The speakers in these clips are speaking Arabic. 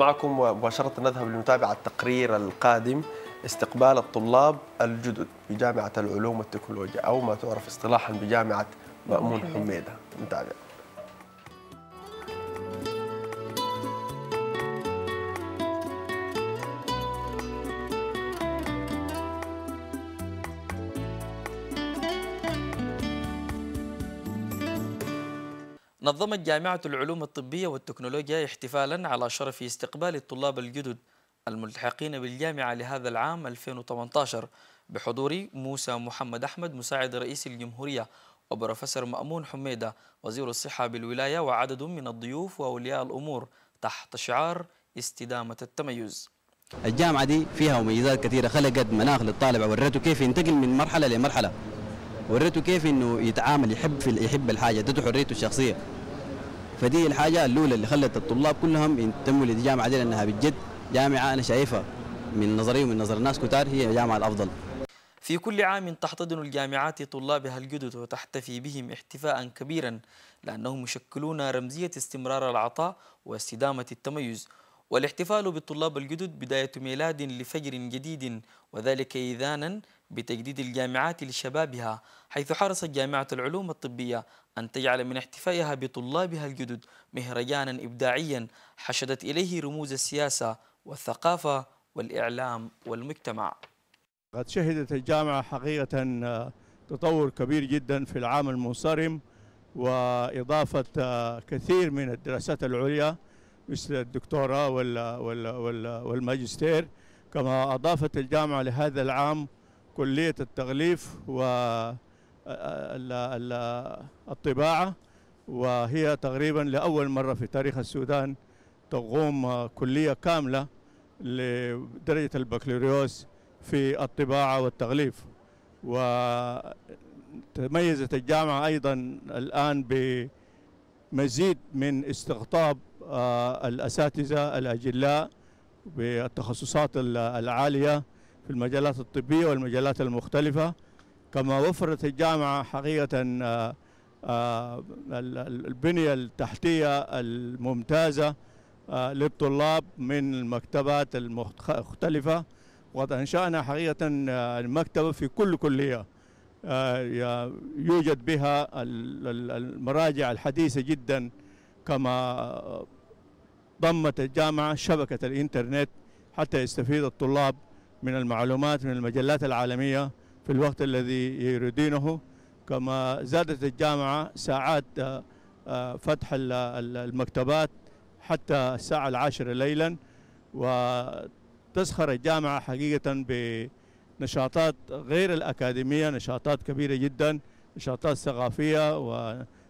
معكم ومباشرة نذهب لمتابعة التقرير القادم استقبال الطلاب الجدد بجامعة العلوم والتكنولوجيا أو ما تعرف اصطلاحا بجامعة مأمون حميدة نتابع نظمت جامعة العلوم الطبية والتكنولوجيا احتفالا على شرف استقبال الطلاب الجدد الملحقين بالجامعة لهذا العام 2018 بحضور موسى محمد أحمد مساعد رئيس الجمهورية وبروفيسور مأمون حميدة وزير الصحة بالولاية وعدد من الضيوف وأولياء الأمور تحت شعار استدامة التميز الجامعة دي فيها مميزات كثيرة خلقت مناخ للطالب وريته كيف ينتقل من مرحلة لمرحلة وريته كيف انه يتعامل يحب في يحب الحاجه ادته حريته الشخصيه فدي الحاجه الاولى اللي خلت الطلاب كلهم ينتموا للجامعه دي لانها بجد جامعه انا شايفها من نظري ومن نظر الناس كتار هي الجامعه الافضل في كل عام تحتضن الجامعات طلابها الجدد وتحتفي بهم احتفاء كبيرا لأنهم يشكلون رمزية استمرار العطاء واستدامة التميز والاحتفال بالطلاب الجدد بداية ميلاد لفجر جديد وذلك إذانا بتجديد الجامعات لشبابها حيث حرصت جامعة العلوم الطبية أن تجعل من احتفائها بطلابها الجدد مهرجانا إبداعيا حشدت إليه رموز السياسة والثقافة والإعلام والمجتمع قد شهدت الجامعة حقيقة آه، تطور كبير جدا في العام المنصرم وإضافة آه، كثير من الدراسات العليا مثل الدكتوراه والماجستير كما أضافت الجامعة لهذا العام كلية التغليف والطباعة آه، وهي تقريبا لأول مرة في تاريخ السودان تقوم كلية كاملة لدرجة البكالوريوس في الطباعة والتغليف وتميزت الجامعة أيضا الآن بمزيد من استقطاب آه، الأساتذة الأجلاء بالتخصصات العالية في المجالات الطبية والمجالات المختلفة كما وفرت الجامعة حقيقة آه، آه، البنية التحتية الممتازة آه، للطلاب من المكتبات المختلفة وأنشأنا حقيقة المكتبة في كل كلية يوجد بها المراجع الحديثة جدا كما ضمت الجامعة شبكة الإنترنت حتى يستفيد الطلاب من المعلومات من المجلات العالمية في الوقت الذي يريدونه كما زادت الجامعة ساعات آه، آه، فتح المكتبات حتى الساعة العاشرة ليلا وتسخر الجامعة حقيقة بنشاطات غير الأكاديمية نشاطات كبيرة جدا نشاطات ثقافية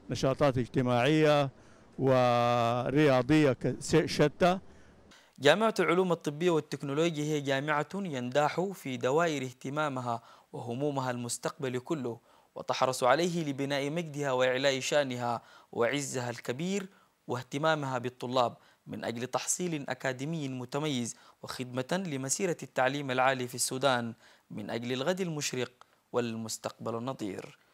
ونشاطات اجتماعية ورياضية شتى جامعة العلوم الطبية والتكنولوجيا هي جامعة ينداح في دوائر اهتمامها وهمومها المستقبل كله وتحرص عليه لبناء مجدها وإعلاء شأنها وعزها الكبير واهتمامها بالطلاب من أجل تحصيل أكاديمي متميز وخدمة لمسيرة التعليم العالي في السودان من أجل الغد المشرق والمستقبل النظير